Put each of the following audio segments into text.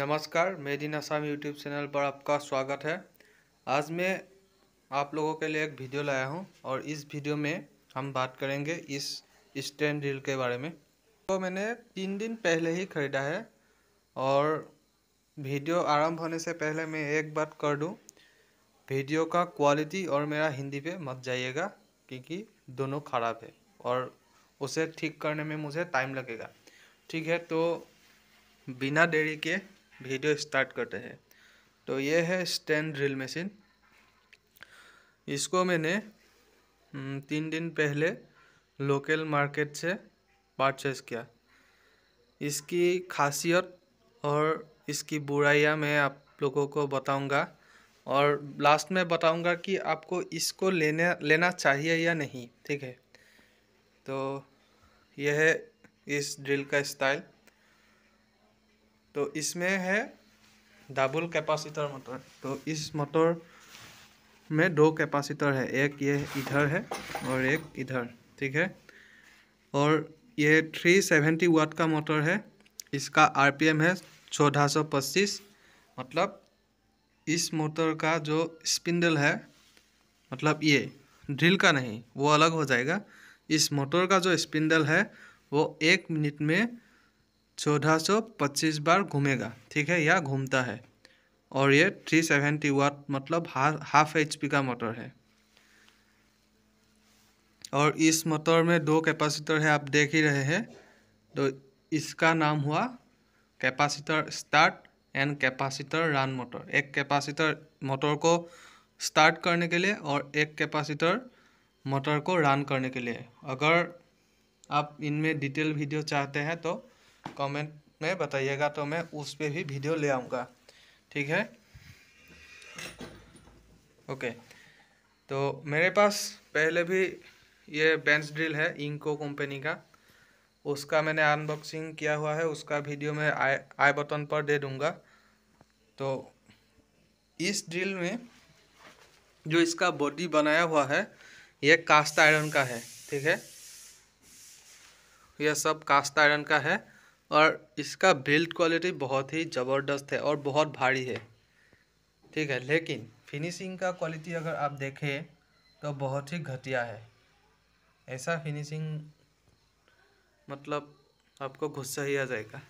नमस्कार मेरी इन Assam YouTube channel पर आपका स्वागत है आज मैं आप लोगों के लिए एक वीडियो लाया हूं और इस वीडियो में हम बात करेंगे इस स्टैंड ड्रिल के बारे में तो मैंने तीन दिन पहले ही ख़रीदा है और वीडियो आरंभ होने से पहले मैं एक बात कर दूं वीडियो का क्वालिटी और मेरा हिंदी पे मत जाइएगा क्योंकि दोनों ख़राब है और उसे ठीक करने में मुझे टाइम लगेगा ठीक है तो बिना देरी के वीडियो स्टार्ट करते हैं तो ये है स्टैंड ड्रिल मशीन इसको मैंने हम्म, तीन दिन पहले लोकल मार्केट से परचेस किया इसकी खासियत और इसकी बुराइयाँ मैं आप लोगों को बताऊंगा और लास्ट में बताऊंगा कि आपको इसको लेने लेना चाहिए या नहीं ठीक है तो यह है इस ड्रिल का स्टाइल तो इसमें है डबल कैपेसिटर मोटर तो इस मोटर में दो कैपेसिटर है एक ये इधर है और एक इधर ठीक है और ये थ्री सेवेंटी वाट का मोटर है इसका आरपीएम है चौदह सौ पच्चीस मतलब इस मोटर का जो स्पिंडल है मतलब ये ड्रिल का नहीं वो अलग हो जाएगा इस मोटर का जो स्पिंडल है वो एक मिनट में चौदह सौ पच्चीस बार घूमेगा ठीक है या घूमता है और ये थ्री सेवेंटी वाट मतलब हा, हाफ एच का मोटर है और इस मोटर में दो कैपेसिटर है आप देख ही रहे हैं तो इसका नाम हुआ capacitor start and capacitor run motor एक कैपेसिटर मोटर को स्टार्ट करने के लिए और एक कैपेसिटर मोटर को रन करने के लिए अगर आप इनमें डिटेल वीडियो चाहते हैं तो कमेंट में बताइएगा तो मैं उस पर भी वीडियो ले आऊँगा ठीक है ओके तो मेरे पास पहले भी ये बेंच ड्रिल है इंको कंपनी का उसका मैंने अनबॉक्सिंग किया हुआ है उसका वीडियो मैं आई आई बटन पर दे दूँगा तो इस ड्रिल में जो इसका बॉडी बनाया हुआ है ये कास्ट आयरन का है ठीक है यह सब कास्ट आयरन का है और इसका बिल्ड क्वालिटी बहुत ही ज़बरदस्त है और बहुत भारी है ठीक है लेकिन फिनिशिंग का क्वालिटी अगर आप देखें तो बहुत ही घटिया है ऐसा फिनिशिंग मतलब आपको गुस्सा ही आ जाएगा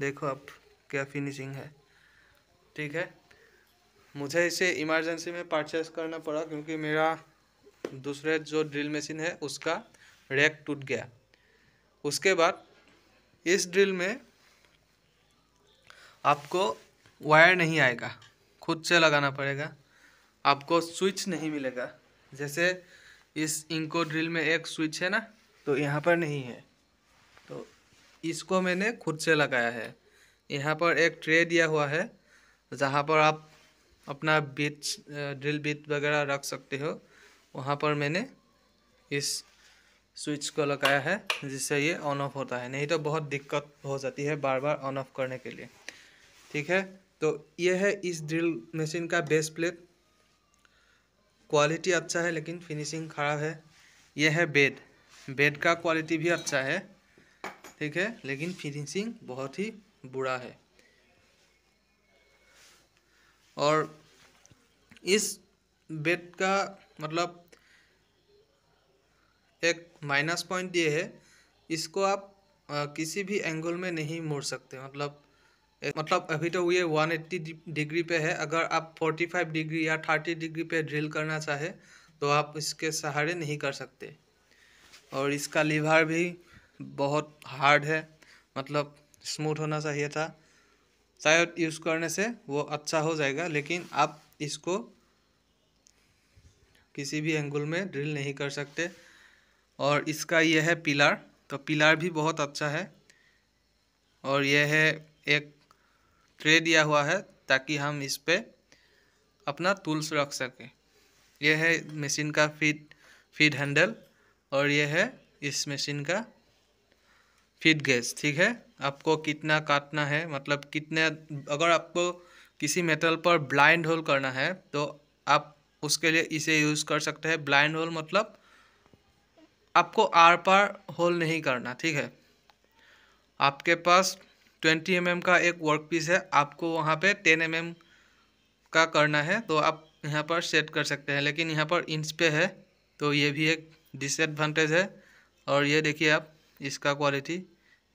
देखो आप क्या फिनिशिंग है ठीक है मुझे इसे इमरजेंसी में परचेस करना पड़ा क्योंकि मेरा दूसरे जो ड्रिल मशीन है उसका रैक टूट गया उसके बाद इस ड्रिल में आपको वायर नहीं आएगा खुद से लगाना पड़ेगा आपको स्विच नहीं मिलेगा जैसे इस इंको ड्रिल में एक स्विच है ना तो यहाँ पर नहीं है तो इसको मैंने खुद से लगाया है यहाँ पर एक ट्रे दिया हुआ है जहाँ पर आप अपना बीट ड्रिल बीट वगैरह रख सकते हो वहाँ पर मैंने इस स्विच को लगाया है जिससे ये ऑन ऑफ होता है नहीं तो बहुत दिक्कत हो जाती है बार बार ऑन ऑफ करने के लिए ठीक है तो ये है इस ड्रिल मशीन का बेस प्लेट क्वालिटी अच्छा है लेकिन फिनिशिंग खराब है यह है बेड बेड का क्वालिटी भी अच्छा है ठीक है लेकिन फिनिशिंग बहुत ही बुरा है और इस बेड का मतलब एक माइनस पॉइंट ये है इसको आप आ, किसी भी एंगल में नहीं मोड़ सकते मतलब ए, मतलब अभी तो ये 180 डिग्री पे है अगर आप 45 डिग्री या 30 डिग्री पे ड्रिल करना चाहे तो आप इसके सहारे नहीं कर सकते और इसका लीवर भी बहुत हार्ड है मतलब स्मूथ होना चाहिए था शायद यूज़ करने से वो अच्छा हो जाएगा लेकिन आप इसको किसी भी एंगल में ड्रिल नहीं कर सकते और इसका यह है पिलर तो पिलर भी बहुत अच्छा है और यह है एक ट्रे दिया हुआ है ताकि हम इस पर अपना टूल्स रख सकें यह है मशीन का फीड फीड हैंडल और यह है इस मशीन का फीड गैस ठीक है आपको कितना काटना है मतलब कितने अगर आपको किसी मेटल पर ब्लाइंड होल करना है तो आप उसके लिए इसे यूज़ कर सकते हैं ब्लाइंड होल मतलब आपको आर पार होल नहीं करना ठीक है आपके पास 20 एम mm का एक वर्क पीस है आपको वहाँ पे 10 एम mm का करना है तो आप यहाँ पर सेट कर सकते हैं लेकिन यहाँ पर इंच पे है तो ये भी एक डिसएडवांटेज है और ये देखिए आप इसका क्वालिटी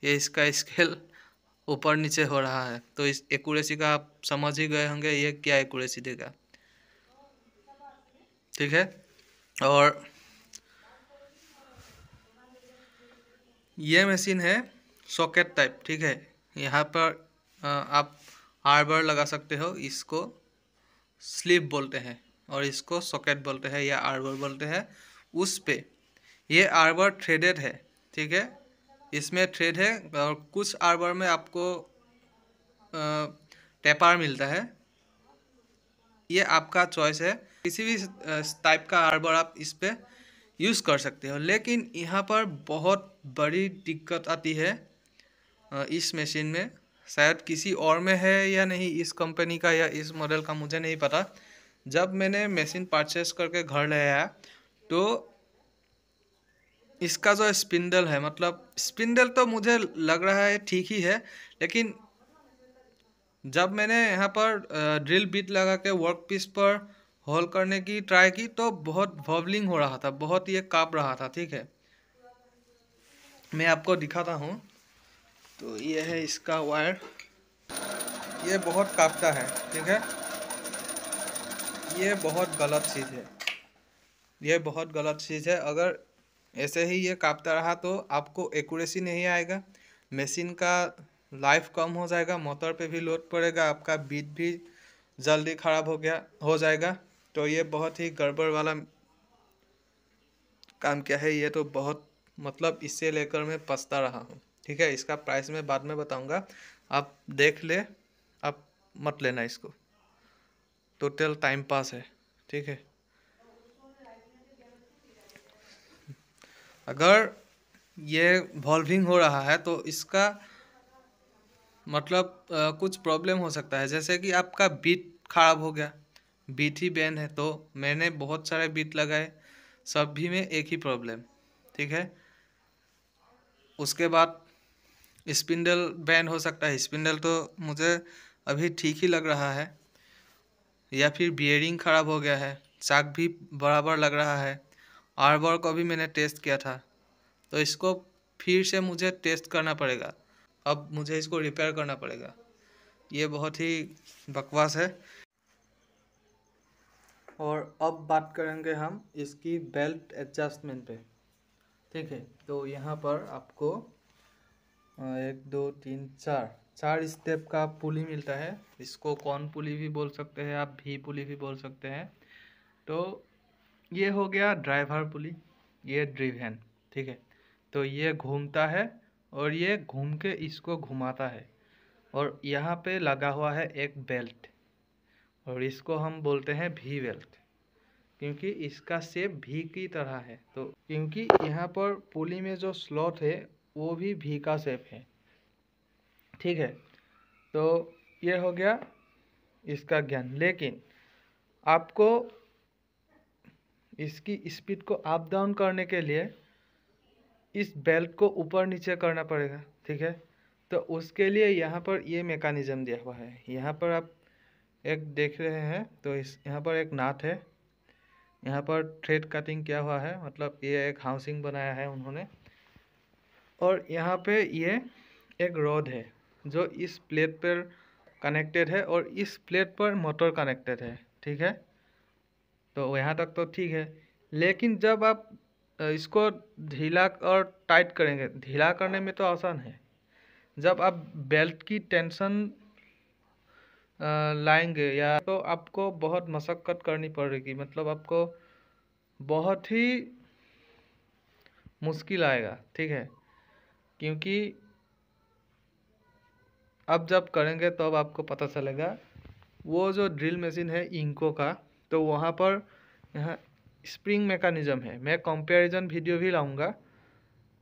ये इसका स्केल ऊपर नीचे हो रहा है तो इस एकूरेसी का आप समझ ही गए होंगे ये क्या एकूरेसी देगा ठीक है और ये मशीन है सॉकेट टाइप ठीक है यहाँ पर आप आर्बर लगा सकते हो इसको स्लीप बोलते हैं और इसको सॉकेट बोलते हैं या आर्बर बोलते हैं उस पे ये आर्बर थ्रेडेड है ठीक है इसमें थ्रेड है और कुछ आर्बर में आपको टेपर मिलता है ये आपका चॉइस है किसी भी टाइप का आर्बर आप इस पर यूज़ कर सकते हो लेकिन यहाँ पर बहुत बड़ी दिक्कत आती है इस मशीन में शायद किसी और में है या नहीं इस कंपनी का या इस मॉडल का मुझे नहीं पता जब मैंने मशीन परचेस करके घर ले आया तो इसका जो स्पिंडल है मतलब स्पिंडल तो मुझे लग रहा है ठीक ही है लेकिन जब मैंने यहाँ पर ड्रिल बिट लगा के वर्क पीस पर हॉल करने की ट्राई की तो बहुत वॉबलिंग हो रहा था बहुत ये काँप रहा था ठीक है मैं आपको दिखाता हूँ तो ये है इसका वायर ये बहुत कापता है ठीक है ये बहुत गलत चीज़ है ये बहुत गलत चीज़ है अगर ऐसे ही ये कापता रहा तो आपको एक्यूरेसी नहीं आएगा मशीन का लाइफ कम हो जाएगा मोटर पे भी लोड पड़ेगा आपका बीट भी जल्दी ख़राब हो गया हो जाएगा तो ये बहुत ही गड़बड़ वाला काम क्या है ये तो बहुत मतलब इससे लेकर मैं पछता रहा हूँ ठीक है इसका प्राइस मैं बाद में बताऊँगा आप देख ले आप मत लेना इसको टोटल टाइम पास है ठीक है अगर ये वॉल्विंग हो रहा है तो इसका मतलब आ, कुछ प्रॉब्लम हो सकता है जैसे कि आपका बीट खराब हो गया बीट ही बैन है तो मैंने बहुत सारे बीट लगाए सब भी में एक ही प्रॉब्लम ठीक है उसके बाद स्पिंडल बैन हो सकता है स्पिंडल तो मुझे अभी ठीक ही लग रहा है या फिर बियरिंग ख़राब हो गया है चाक भी बराबर लग रहा है आर्बर को भी मैंने टेस्ट किया था तो इसको फिर से मुझे टेस्ट करना पड़ेगा अब मुझे इसको रिपेयर करना पड़ेगा ये बहुत ही बकवास है और अब बात करेंगे हम इसकी बेल्ट एडजस्टमेंट पे ठीक है तो यहाँ पर आपको एक दो तीन चार चार स्टेप का पुली मिलता है इसको कौन पुली भी बोल सकते हैं आप भी पुली भी बोल सकते हैं तो ये हो गया ड्राइवर पुली ये ड्रिवेन ठीक है तो ये घूमता है और ये घूम के इसको घुमाता है और यहाँ पे लगा हुआ है एक बेल्ट और इसको हम बोलते हैं भी वेल्ट क्योंकि इसका सेप भी की तरह है तो क्योंकि यहाँ पर पुली में जो स्लॉट है वो भी भी का सेप है ठीक है तो ये हो गया इसका ज्ञान लेकिन आपको इसकी स्पीड को अप डाउन करने के लिए इस बेल्ट को ऊपर नीचे करना पड़ेगा ठीक है तो उसके लिए यहाँ पर ये मेकानिज़म दिया हुआ है यहाँ पर आप एक देख रहे हैं तो इस यहाँ पर एक नाथ है यहाँ पर थ्रेड कटिंग किया हुआ है मतलब ये एक हाउसिंग बनाया है उन्होंने और यहाँ पे ये एक रॉड है जो इस प्लेट पर कनेक्टेड है और इस प्लेट पर मोटर कनेक्टेड है ठीक है तो यहाँ तक तो ठीक है लेकिन जब आप इसको ढीला और टाइट करेंगे ढीला करने में तो आसान है जब आप बेल्ट की टेंशन लाएंगे या तो आपको बहुत मशक्क़त करनी पड़ेगी मतलब आपको बहुत ही मुश्किल आएगा ठीक है क्योंकि अब जब करेंगे तब तो आपको पता चलेगा वो जो ड्रिल मशीन है इंको का तो वहाँ पर यहाँ स्प्रिंग मेकानिज़म है मैं कंपैरिजन वीडियो भी लाऊंगा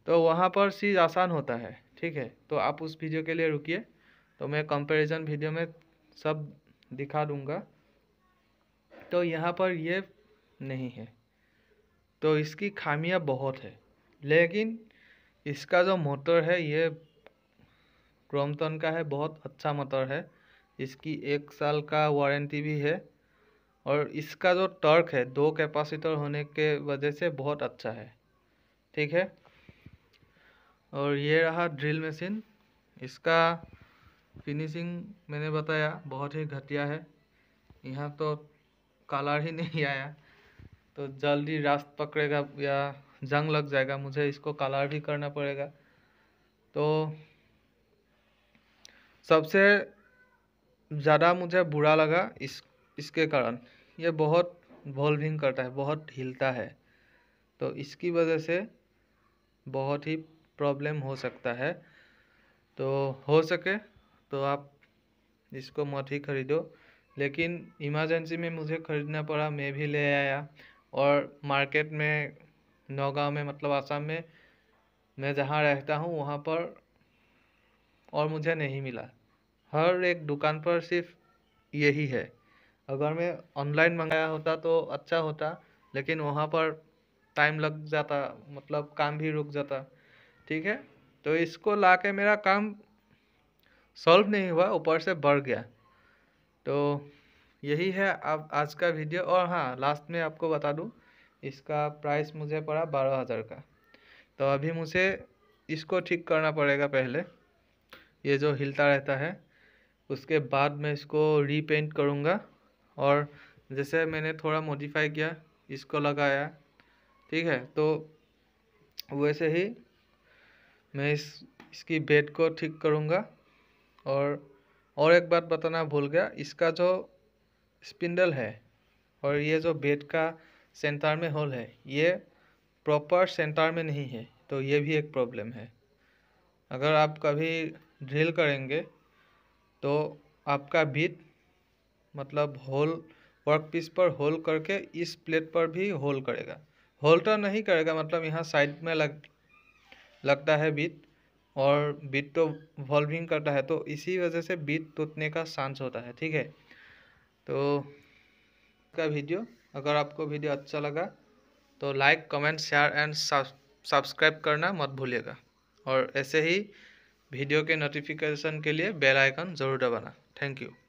तो वहाँ पर चीज़ आसान होता है ठीक है तो आप उस वीडियो के लिए रुकिए तो मैं कंपैरिजन वीडियो में सब दिखा दूंगा तो यहाँ पर ये नहीं है तो इसकी खामियाँ बहुत है लेकिन इसका जो मोटर है ये क्रोमटन का है बहुत अच्छा मोटर है इसकी एक साल का वारंटी भी है और इसका जो टर्क है दो कैपेसिटर होने के वजह से बहुत अच्छा है ठीक है और ये रहा ड्रिल मशीन इसका फिनिशिंग मैंने बताया बहुत ही घटिया है यहाँ तो कलर ही नहीं आया तो जल्दी रास्त पकड़ेगा या जंग लग जाएगा मुझे इसको कलर भी करना पड़ेगा तो सबसे ज़्यादा मुझे बुरा लगा इस इसके कारण ये बहुत वॉल्विंग करता है बहुत हिलता है तो इसकी वजह से बहुत ही प्रॉब्लम हो सकता है तो हो सके तो आप इसको मत ही खरीदो लेकिन इमरजेंसी में मुझे ख़रीदना पड़ा मैं भी ले आया और मार्केट में नौगांव में मतलब आसाम में मैं जहाँ रहता हूँ वहाँ पर और मुझे नहीं मिला हर एक दुकान पर सिर्फ यही है अगर मैं ऑनलाइन मंगाया होता तो अच्छा होता लेकिन वहाँ पर टाइम लग जाता मतलब काम भी रुक जाता ठीक है तो इसको ला के मेरा काम सॉल्व नहीं हुआ ऊपर से बढ़ गया तो यही है अब आज का वीडियो और हाँ लास्ट में आपको बता दूँ इसका प्राइस मुझे पड़ा बारह हज़ार का तो अभी मुझे इसको ठीक करना पड़ेगा पहले ये जो हिलता रहता है उसके बाद मैं इसको रीपेंट करूँगा और जैसे मैंने थोड़ा मॉडिफाई किया इसको लगाया ठीक है तो वैसे ही मैं इस इसकी बेड को ठीक करूँगा और और एक बात बताना भूल गया इसका जो स्पिंडल है और ये जो बेड का सेंटर में होल है ये प्रॉपर सेंटर में नहीं है तो ये भी एक प्रॉब्लम है अगर आप कभी ड्रिल करेंगे तो आपका बीट मतलब होल वर्क पीस पर होल करके इस प्लेट पर भी होल करेगा होल्टर तो नहीं करेगा मतलब यहाँ साइड में लग लगता है बीट और बीट तो वॉल्विंग करता है तो इसी वजह से बीट टूटने का चांस होता है ठीक है तो का वीडियो अगर आपको वीडियो अच्छा लगा तो like comment share and subscribe करना मत भूलिएगा और ऐसे ही वीडियो के नोटिफिकेशन के लिए बेल आइकन ज़रूर दबाना थैंक यू